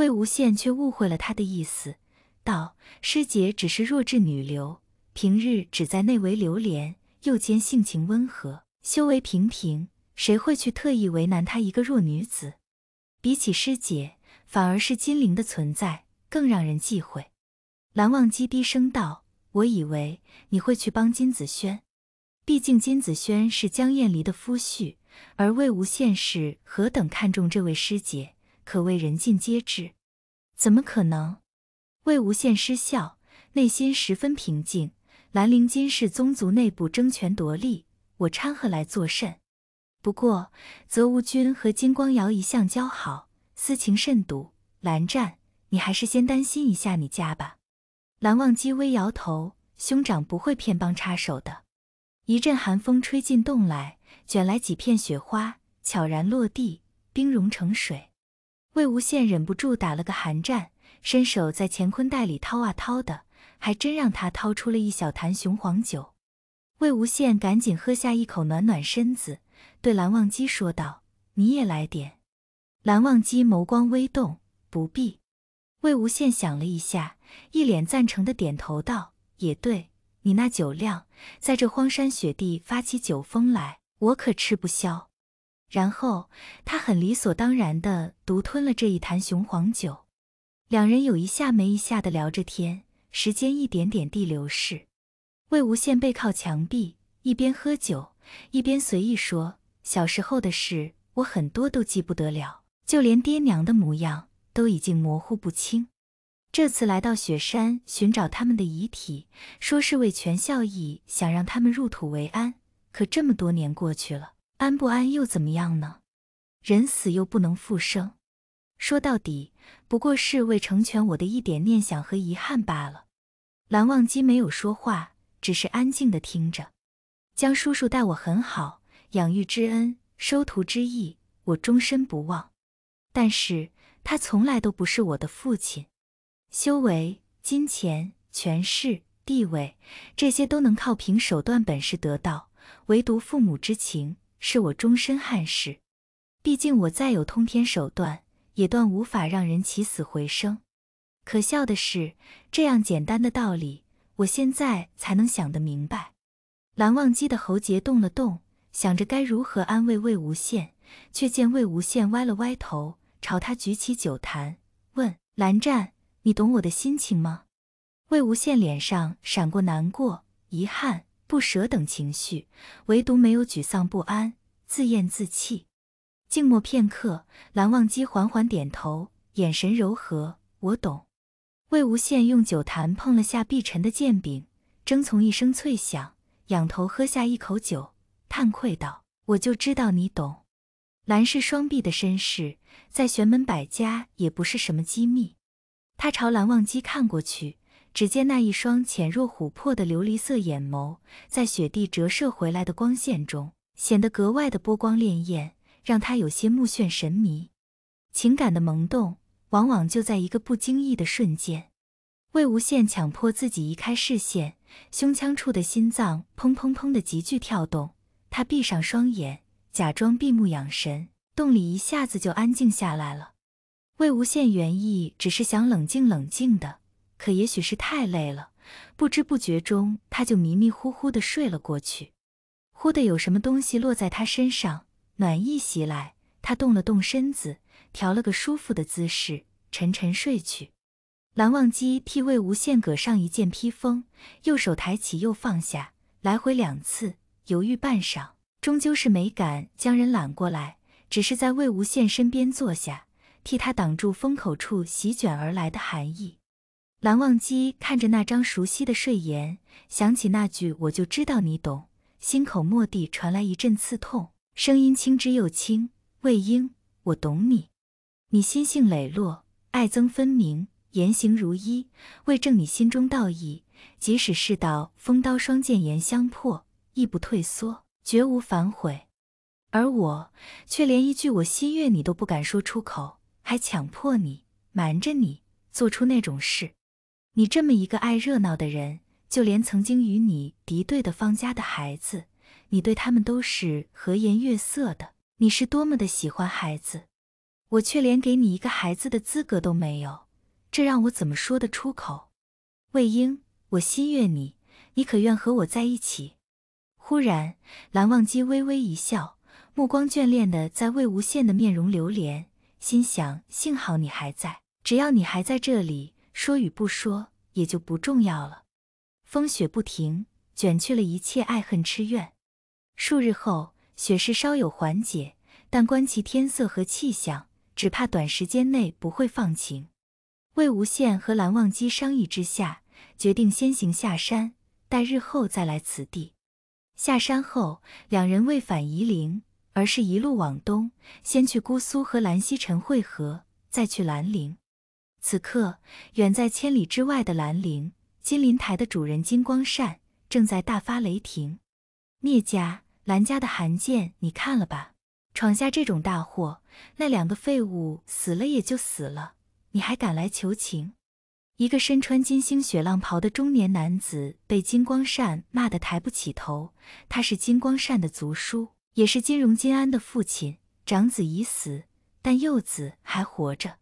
魏无羡却误会了他的意思，道：“师姐只是弱智女流，平日只在内围流连，又兼性情温和，修为平平，谁会去特意为难她一个弱女子？比起师姐，反而是金陵的存在更让人忌讳。”蓝忘机低声道：“我以为你会去帮金子轩，毕竟金子轩是江厌离的夫婿，而魏无羡是何等看重这位师姐。”可谓人尽皆知，怎么可能？魏无羡失笑，内心十分平静。兰陵金是宗族内部争权夺利，我掺和来作甚？不过，泽芜君和金光瑶一向交好，私情甚笃。蓝湛，你还是先担心一下你家吧。蓝忘机微摇头，兄长不会偏帮插手的。一阵寒风吹进洞来，卷来几片雪花，悄然落地，冰融成水。魏无羡忍不住打了个寒战，伸手在乾坤袋里掏啊掏的，还真让他掏出了一小坛雄黄酒。魏无羡赶紧喝下一口，暖暖身子，对蓝忘机说道：“你也来点。”蓝忘机眸光微动，不必。魏无羡想了一下，一脸赞成的点头道：“也对，你那酒量，在这荒山雪地发起酒疯来，我可吃不消。”然后他很理所当然地独吞了这一坛雄黄酒，两人有一下没一下地聊着天，时间一点点地流逝。魏无羡背靠墙壁，一边喝酒一边随意说：“小时候的事，我很多都记不得了，就连爹娘的模样都已经模糊不清。这次来到雪山寻找他们的遗体，说是为全孝义想让他们入土为安，可这么多年过去了。”安不安又怎么样呢？人死又不能复生，说到底不过是为成全我的一点念想和遗憾罢了。蓝忘机没有说话，只是安静的听着。江叔叔待我很好，养育之恩、收徒之意，我终身不忘。但是他从来都不是我的父亲。修为、金钱、权势、地位，这些都能靠凭手段本事得到，唯独父母之情。是我终身憾事，毕竟我再有通天手段，也断无法让人起死回生。可笑的是，这样简单的道理，我现在才能想得明白。蓝忘机的喉结动了动，想着该如何安慰魏无羡，却见魏无羡歪了歪头，朝他举起酒坛，问：“蓝湛，你懂我的心情吗？”魏无羡脸上闪过难过、遗憾。不舍等情绪，唯独没有沮丧、不安、自怨自弃。静默片刻，蓝忘机缓缓点头，眼神柔和：“我懂。”魏无羡用酒坛碰了下碧晨的剑柄，争从一声脆响，仰头喝下一口酒，叹愧道：“我就知道你懂。”蓝氏双臂的身世，在玄门百家也不是什么机密。他朝蓝忘机看过去。只见那一双浅若琥珀的琉璃色眼眸，在雪地折射回来的光线中，显得格外的波光潋滟，让他有些目眩神迷。情感的萌动，往往就在一个不经意的瞬间。魏无羡强迫自己移开视线，胸腔处的心脏砰砰砰的急剧跳动。他闭上双眼，假装闭目养神，洞里一下子就安静下来了。魏无羡原意只是想冷静冷静的。可也许是太累了，不知不觉中他就迷迷糊糊的睡了过去。忽的有什么东西落在他身上，暖意袭来，他动了动身子，调了个舒服的姿势，沉沉睡去。蓝忘机替魏无羡裹上一件披风，右手抬起又放下，来回两次，犹豫半晌，终究是没敢将人揽过来，只是在魏无羡身边坐下，替他挡住风口处席卷而来的寒意。蓝忘机看着那张熟悉的睡颜，想起那句“我就知道你懂”，心口蓦地传来一阵刺痛。声音轻之又轻：“魏婴，我懂你。你心性磊落，爱憎分明，言行如一。为证你心中道义，即使世道风刀双剑严相迫，亦不退缩，绝无反悔。而我，却连一句‘我心悦你’都不敢说出口，还强迫你、瞒着你，做出那种事。”你这么一个爱热闹的人，就连曾经与你敌对的方家的孩子，你对他们都是和颜悦色的。你是多么的喜欢孩子，我却连给你一个孩子的资格都没有，这让我怎么说得出口？魏婴，我心悦你，你可愿和我在一起？忽然，蓝忘机微微一笑，目光眷恋的在魏无羡的面容流连，心想：幸好你还在，只要你还在这里。说与不说也就不重要了。风雪不停，卷去了一切爱恨痴怨。数日后，雪势稍有缓解，但观其天色和气象，只怕短时间内不会放晴。魏无羡和蓝忘机商议之下，决定先行下山，待日后再来此地。下山后，两人未返夷陵，而是一路往东，先去姑苏和蓝曦臣会合，再去兰陵。此刻，远在千里之外的兰陵金陵台的主人金光善正在大发雷霆。聂家、兰家的韩建，你看了吧？闯下这种大祸，那两个废物死了也就死了，你还敢来求情？一个身穿金星雪浪袍的中年男子被金光善骂得抬不起头。他是金光善的族叔，也是金荣、金安的父亲。长子已死，但幼子还活着。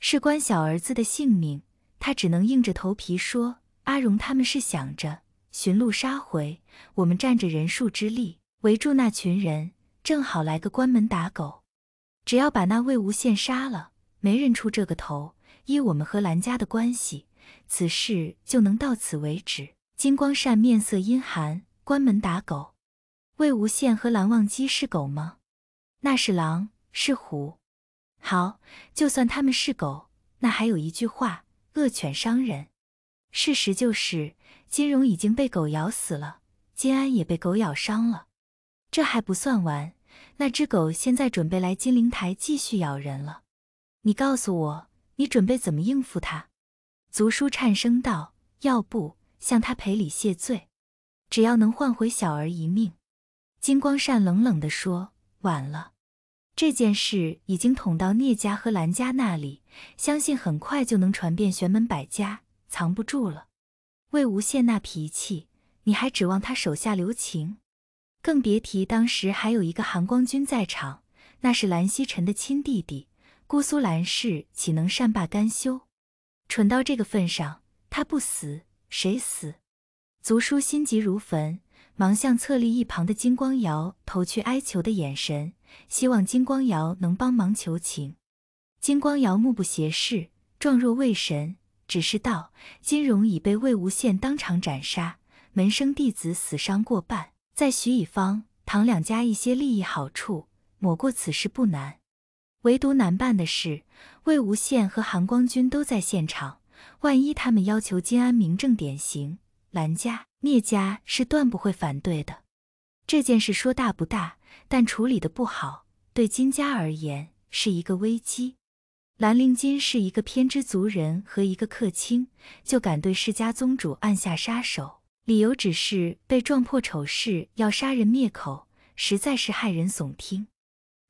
事关小儿子的性命，他只能硬着头皮说：“阿荣，他们是想着寻路杀回，我们占着人数之力围住那群人，正好来个关门打狗。只要把那魏无羡杀了，没人出这个头，依我们和蓝家的关系，此事就能到此为止。”金光善面色阴寒：“关门打狗，魏无羡和蓝忘机是狗吗？那是狼，是虎。”好，就算他们是狗，那还有一句话：恶犬伤人。事实就是，金荣已经被狗咬死了，金安也被狗咬伤了。这还不算完，那只狗现在准备来金陵台继续咬人了。你告诉我，你准备怎么应付它？族叔颤声道：“要不向他赔礼谢罪，只要能换回小儿一命。”金光善冷冷地说：“晚了。”这件事已经捅到聂家和兰家那里，相信很快就能传遍玄门百家，藏不住了。魏无羡那脾气，你还指望他手下留情？更别提当时还有一个韩光君在场，那是蓝曦臣的亲弟弟，姑苏蓝氏岂能善罢甘休？蠢到这个份上，他不死谁死？族叔心急如焚。忙向侧立一旁的金光瑶投去哀求的眼神，希望金光瑶能帮忙求情。金光瑶目不斜视，状若未神，只是道：“金荣已被魏无羡当场斩杀，门生弟子死伤过半，在徐乙、方唐两家一些利益好处，抹过此事不难。唯独难办的是，魏无羡和韩光君都在现场，万一他们要求金安明正典刑，兰家。”聂家是断不会反对的。这件事说大不大，但处理的不好，对金家而言是一个危机。兰陵金是一个偏执族人和一个客卿，就敢对世家宗主暗下杀手，理由只是被撞破丑事要杀人灭口，实在是骇人耸听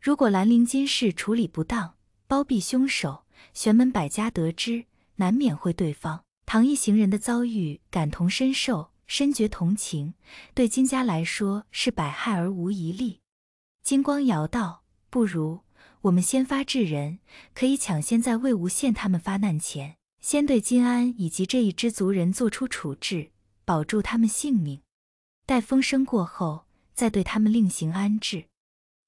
如果兰陵金氏处理不当，包庇凶手，玄门百家得知，难免会对方唐一行人的遭遇感同身受。深觉同情，对金家来说是百害而无一利。金光瑶道：“不如我们先发制人，可以抢先在魏无羡他们发难前，先对金安以及这一支族人做出处置，保住他们性命。待风声过后，再对他们另行安置。”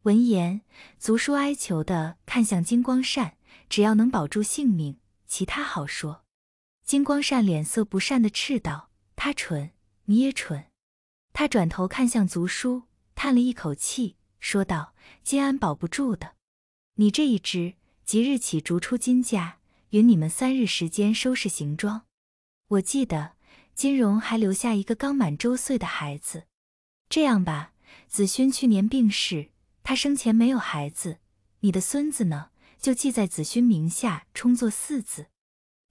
闻言，族叔哀求的看向金光善：“只要能保住性命，其他好说。”金光善脸色不善的斥道：“他蠢！”你也蠢，他转头看向族叔，叹了一口气，说道：“金安保不住的，你这一支即日起逐出金家，允你们三日时间收拾行装。我记得金荣还留下一个刚满周岁的孩子，这样吧，子勋去年病逝，他生前没有孩子，你的孙子呢，就记在子勋名下，充作嗣子。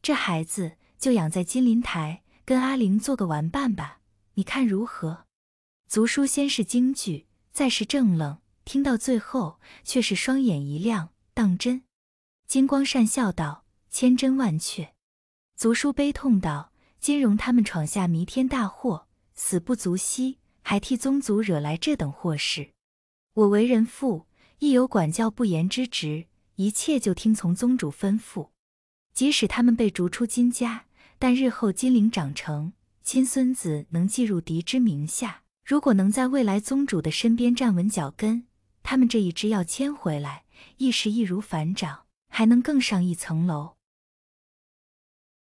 这孩子就养在金林台，跟阿玲做个玩伴吧。”你看如何？族叔先是惊惧，再是怔愣，听到最后却是双眼一亮。当真？金光善笑道：“千真万确。”族叔悲痛道：“金荣他们闯下弥天大祸，死不足惜，还替宗族惹来这等祸事。我为人父，亦有管教不严之职，一切就听从宗主吩咐。即使他们被逐出金家，但日后金陵长成……”亲孙子能记入嫡之名下，如果能在未来宗主的身边站稳脚跟，他们这一支要牵回来，一时易如反掌，还能更上一层楼。